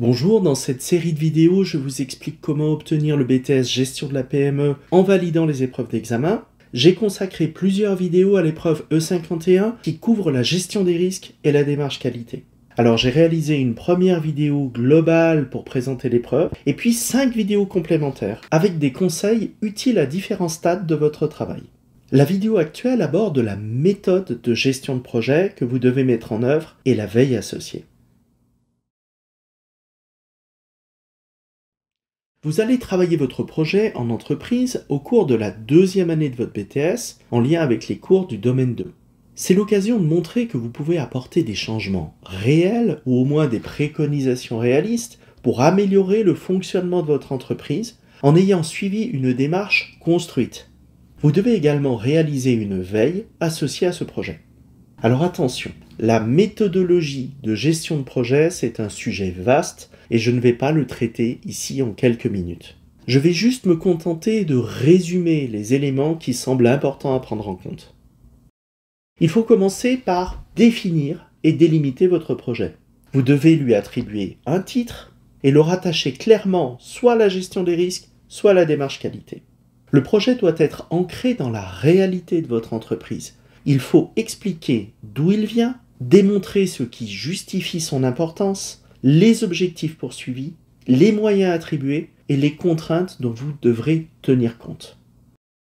Bonjour, dans cette série de vidéos, je vous explique comment obtenir le BTS Gestion de la PME en validant les épreuves d'examen. J'ai consacré plusieurs vidéos à l'épreuve E51 qui couvre la gestion des risques et la démarche qualité. Alors j'ai réalisé une première vidéo globale pour présenter l'épreuve et puis 5 vidéos complémentaires avec des conseils utiles à différents stades de votre travail. La vidéo actuelle aborde la méthode de gestion de projet que vous devez mettre en œuvre et la veille associée. Vous allez travailler votre projet en entreprise au cours de la deuxième année de votre BTS en lien avec les cours du domaine 2. C'est l'occasion de montrer que vous pouvez apporter des changements réels ou au moins des préconisations réalistes pour améliorer le fonctionnement de votre entreprise en ayant suivi une démarche construite. Vous devez également réaliser une veille associée à ce projet. Alors attention, la méthodologie de gestion de projet, c'est un sujet vaste et je ne vais pas le traiter ici en quelques minutes. Je vais juste me contenter de résumer les éléments qui semblent importants à prendre en compte. Il faut commencer par définir et délimiter votre projet. Vous devez lui attribuer un titre et le rattacher clairement soit à la gestion des risques, soit à la démarche qualité. Le projet doit être ancré dans la réalité de votre entreprise il faut expliquer d'où il vient, démontrer ce qui justifie son importance, les objectifs poursuivis, les moyens attribués et les contraintes dont vous devrez tenir compte.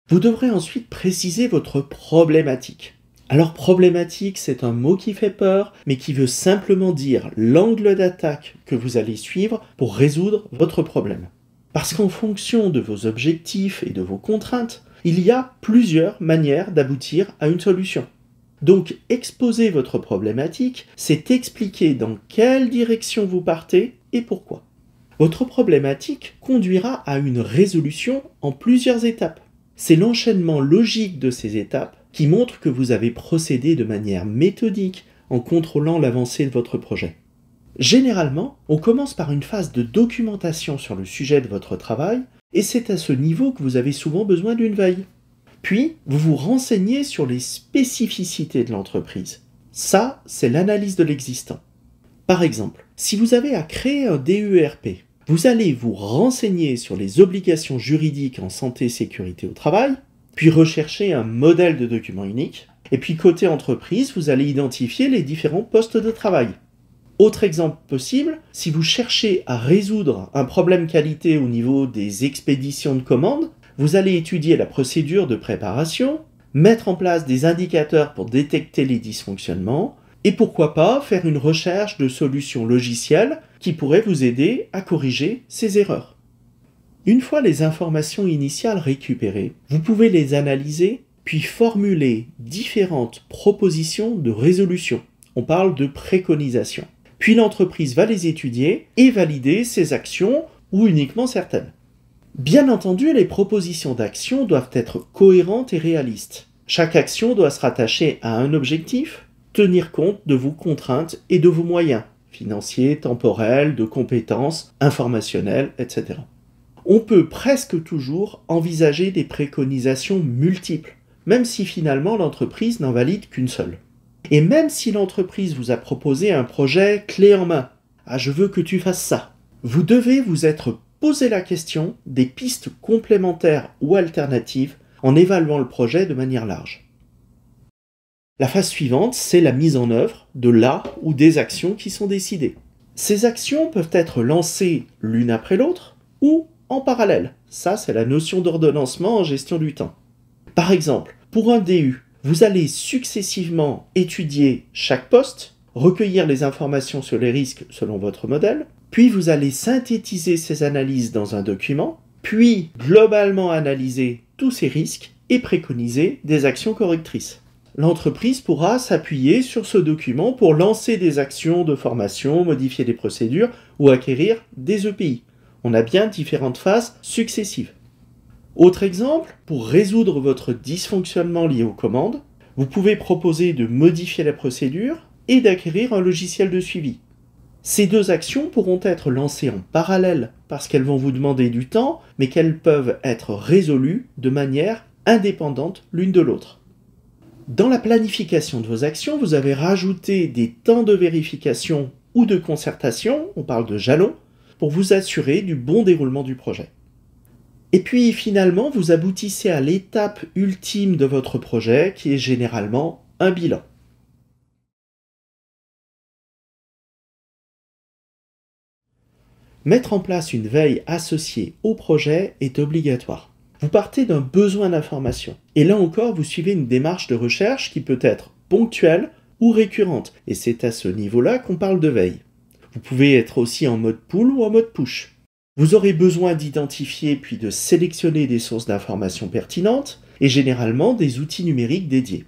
Vous devrez ensuite préciser votre problématique. Alors problématique, c'est un mot qui fait peur, mais qui veut simplement dire l'angle d'attaque que vous allez suivre pour résoudre votre problème. Parce qu'en fonction de vos objectifs et de vos contraintes, il y a plusieurs manières d'aboutir à une solution. Donc exposer votre problématique, c'est expliquer dans quelle direction vous partez et pourquoi. Votre problématique conduira à une résolution en plusieurs étapes. C'est l'enchaînement logique de ces étapes qui montre que vous avez procédé de manière méthodique en contrôlant l'avancée de votre projet. Généralement, on commence par une phase de documentation sur le sujet de votre travail et c'est à ce niveau que vous avez souvent besoin d'une veille. Puis, vous vous renseignez sur les spécificités de l'entreprise. Ça, c'est l'analyse de l'existant. Par exemple, si vous avez à créer un DURP, e vous allez vous renseigner sur les obligations juridiques en santé sécurité au travail, puis rechercher un modèle de document unique, et puis côté entreprise, vous allez identifier les différents postes de travail. Autre exemple possible, si vous cherchez à résoudre un problème qualité au niveau des expéditions de commandes, vous allez étudier la procédure de préparation, mettre en place des indicateurs pour détecter les dysfonctionnements, et pourquoi pas faire une recherche de solutions logicielles qui pourraient vous aider à corriger ces erreurs. Une fois les informations initiales récupérées, vous pouvez les analyser puis formuler différentes propositions de résolution. On parle de préconisation puis l'entreprise va les étudier et valider ses actions ou uniquement certaines. Bien entendu, les propositions d'action doivent être cohérentes et réalistes. Chaque action doit se rattacher à un objectif, tenir compte de vos contraintes et de vos moyens, financiers, temporels, de compétences, informationnelles, etc. On peut presque toujours envisager des préconisations multiples, même si finalement l'entreprise n'en valide qu'une seule. Et même si l'entreprise vous a proposé un projet clé en main, ah je veux que tu fasses ça, vous devez vous être posé la question des pistes complémentaires ou alternatives en évaluant le projet de manière large. La phase suivante, c'est la mise en œuvre de la ou des actions qui sont décidées. Ces actions peuvent être lancées l'une après l'autre ou en parallèle. Ça, c'est la notion d'ordonnancement en gestion du temps. Par exemple, pour un DU, vous allez successivement étudier chaque poste, recueillir les informations sur les risques selon votre modèle, puis vous allez synthétiser ces analyses dans un document, puis globalement analyser tous ces risques et préconiser des actions correctrices. L'entreprise pourra s'appuyer sur ce document pour lancer des actions de formation, modifier des procédures ou acquérir des EPI. On a bien différentes phases successives. Autre exemple, pour résoudre votre dysfonctionnement lié aux commandes, vous pouvez proposer de modifier la procédure et d'acquérir un logiciel de suivi. Ces deux actions pourront être lancées en parallèle parce qu'elles vont vous demander du temps, mais qu'elles peuvent être résolues de manière indépendante l'une de l'autre. Dans la planification de vos actions, vous avez rajouté des temps de vérification ou de concertation, on parle de jalons, pour vous assurer du bon déroulement du projet. Et puis finalement, vous aboutissez à l'étape ultime de votre projet, qui est généralement un bilan. Mettre en place une veille associée au projet est obligatoire. Vous partez d'un besoin d'information. Et là encore, vous suivez une démarche de recherche qui peut être ponctuelle ou récurrente. Et c'est à ce niveau-là qu'on parle de veille. Vous pouvez être aussi en mode pull ou en mode push. Vous aurez besoin d'identifier puis de sélectionner des sources d'informations pertinentes et généralement des outils numériques dédiés.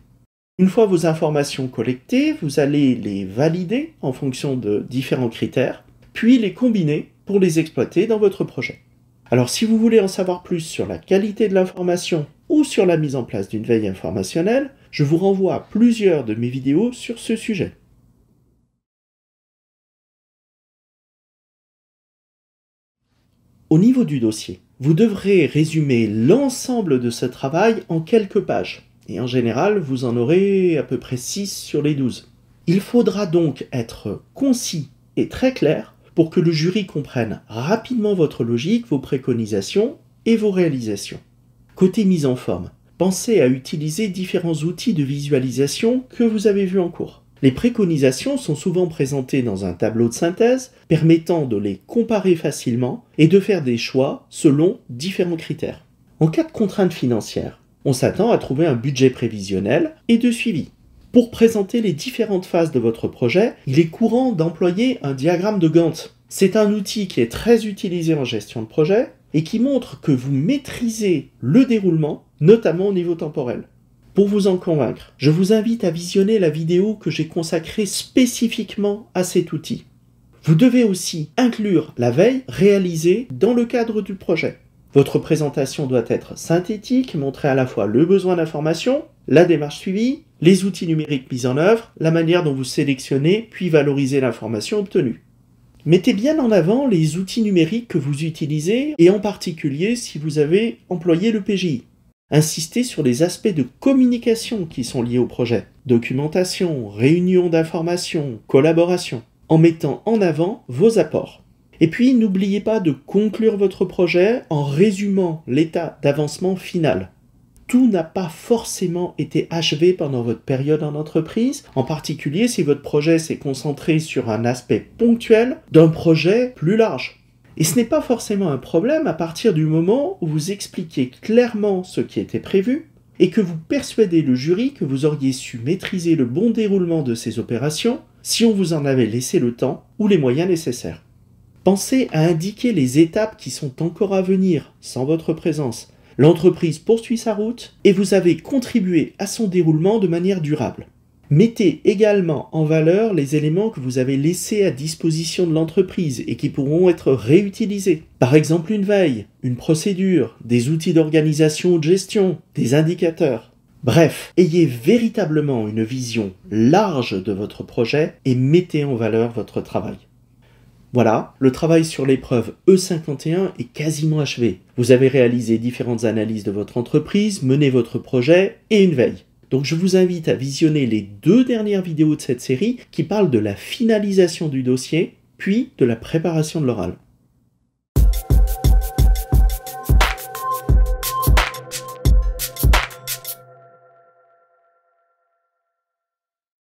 Une fois vos informations collectées, vous allez les valider en fonction de différents critères, puis les combiner pour les exploiter dans votre projet. Alors si vous voulez en savoir plus sur la qualité de l'information ou sur la mise en place d'une veille informationnelle, je vous renvoie à plusieurs de mes vidéos sur ce sujet. Au niveau du dossier, vous devrez résumer l'ensemble de ce travail en quelques pages, et en général, vous en aurez à peu près 6 sur les 12. Il faudra donc être concis et très clair pour que le jury comprenne rapidement votre logique, vos préconisations et vos réalisations. Côté mise en forme, pensez à utiliser différents outils de visualisation que vous avez vus en cours. Les préconisations sont souvent présentées dans un tableau de synthèse permettant de les comparer facilement et de faire des choix selon différents critères. En cas de contraintes financières, on s'attend à trouver un budget prévisionnel et de suivi. Pour présenter les différentes phases de votre projet, il est courant d'employer un diagramme de Gantt. C'est un outil qui est très utilisé en gestion de projet et qui montre que vous maîtrisez le déroulement, notamment au niveau temporel. Pour vous en convaincre, je vous invite à visionner la vidéo que j'ai consacrée spécifiquement à cet outil. Vous devez aussi inclure la veille réalisée dans le cadre du projet. Votre présentation doit être synthétique, montrer à la fois le besoin d'information, la démarche suivie, les outils numériques mis en œuvre, la manière dont vous sélectionnez puis valorisez l'information obtenue. Mettez bien en avant les outils numériques que vous utilisez et en particulier si vous avez employé le PGI insister sur les aspects de communication qui sont liés au projet. Documentation, réunion d'information, collaboration, en mettant en avant vos apports. Et puis n'oubliez pas de conclure votre projet en résumant l'état d'avancement final. Tout n'a pas forcément été achevé pendant votre période en entreprise, en particulier si votre projet s'est concentré sur un aspect ponctuel d'un projet plus large. Et ce n'est pas forcément un problème à partir du moment où vous expliquez clairement ce qui était prévu et que vous persuadez le jury que vous auriez su maîtriser le bon déroulement de ces opérations si on vous en avait laissé le temps ou les moyens nécessaires. Pensez à indiquer les étapes qui sont encore à venir sans votre présence. L'entreprise poursuit sa route et vous avez contribué à son déroulement de manière durable. Mettez également en valeur les éléments que vous avez laissés à disposition de l'entreprise et qui pourront être réutilisés. Par exemple une veille, une procédure, des outils d'organisation ou de gestion, des indicateurs. Bref, ayez véritablement une vision large de votre projet et mettez en valeur votre travail. Voilà, le travail sur l'épreuve E51 est quasiment achevé. Vous avez réalisé différentes analyses de votre entreprise, mené votre projet et une veille. Donc je vous invite à visionner les deux dernières vidéos de cette série qui parlent de la finalisation du dossier, puis de la préparation de l'oral.